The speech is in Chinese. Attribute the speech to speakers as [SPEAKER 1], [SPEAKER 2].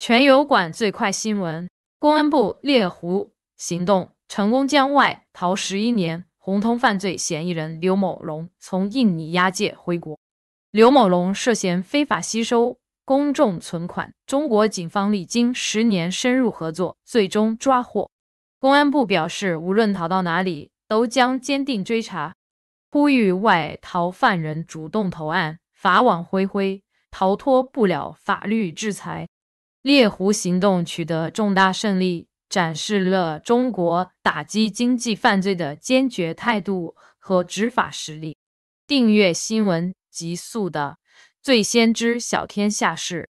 [SPEAKER 1] 全油管最快新闻：公安部猎狐行动成功将外逃十一年、红通犯罪嫌疑人刘某龙从印尼押解回国。刘某龙涉嫌非法吸收公众存款，中国警方历经十年深入合作，最终抓获。公安部表示，无论逃到哪里，都将坚定追查，呼吁外逃犯人主动投案，法网恢恢，逃脱不了法律制裁。猎狐行动取得重大胜利，展示了中国打击经济犯罪的坚决态度和执法实力。订阅新闻，极速的最先知晓天下事。